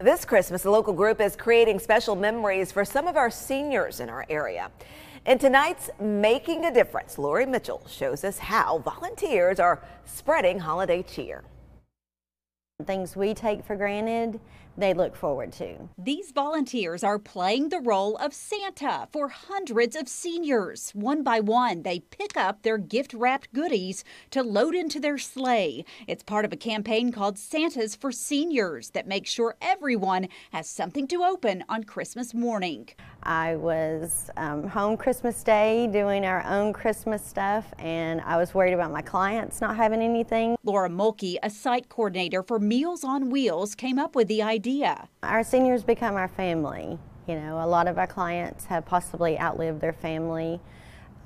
This Christmas, a local group is creating special memories for some of our seniors in our area. In tonight's Making a Difference, Lori Mitchell shows us how volunteers are spreading holiday cheer. Things we take for granted they look forward to. These volunteers are playing the role of Santa for hundreds of seniors. One by one, they pick up their gift wrapped goodies to load into their sleigh. It's part of a campaign called Santa's for Seniors that makes sure everyone has something to open on Christmas morning. I was um, home Christmas Day doing our own Christmas stuff, and I was worried about my clients not having anything. Laura Mulkey, a site coordinator for Meals on Wheels, came up with the idea idea. Our seniors become our family. You know, a lot of our clients have possibly outlived their family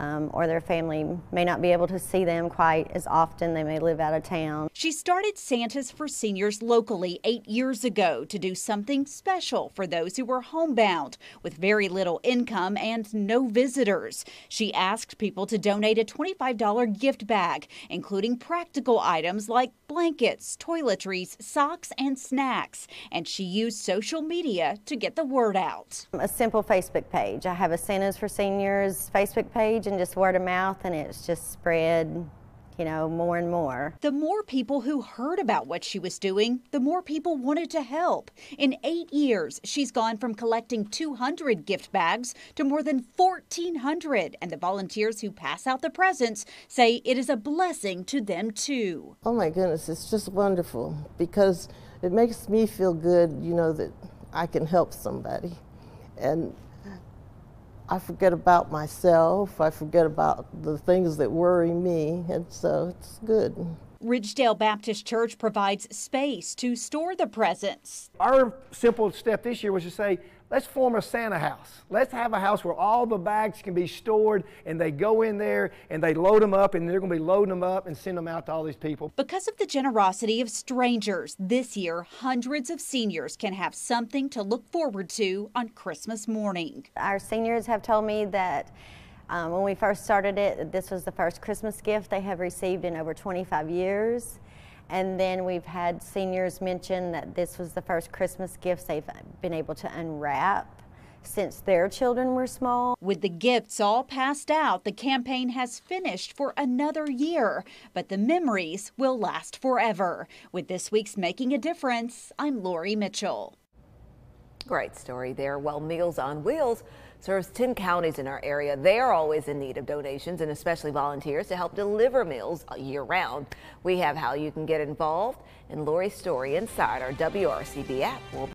um, or their family may not be able to see them quite as often. They may live out of town. She started Santa's for Seniors locally eight years ago to do something special for those who were homebound with very little income and no visitors. She asked people to donate a $25 gift bag, including practical items like blankets, toiletries, socks, and snacks. And she used social media to get the word out. A simple Facebook page. I have a Santa's for Seniors Facebook page page and just word of mouth, and it's just spread you know, more and more. The more people who heard about what she was doing, the more people wanted to help. In eight years, she's gone from collecting 200 gift bags to more than 1,400. And the volunteers who pass out the presents say it is a blessing to them, too. Oh, my goodness, it's just wonderful because it makes me feel good, you know, that I can help somebody. And I forget about myself. I forget about the things that worry me. And so it's good. Ridgedale Baptist Church provides space to store the presents. Our simple step this year was to say, Let's form a Santa house. Let's have a house where all the bags can be stored and they go in there and they load them up and they're going to be loading them up and send them out to all these people. Because of the generosity of strangers, this year hundreds of seniors can have something to look forward to on Christmas morning. Our seniors have told me that um, when we first started it, this was the first Christmas gift they have received in over 25 years. And then we've had seniors mention that this was the first Christmas gifts they've been able to unwrap since their children were small. With the gifts all passed out, the campaign has finished for another year, but the memories will last forever. With this week's Making a Difference, I'm Lori Mitchell. Great story there. Well, Meals on Wheels serves 10 counties in our area. They are always in need of donations and especially volunteers to help deliver meals year round. We have how you can get involved and Lori's story inside our WRCB app. We'll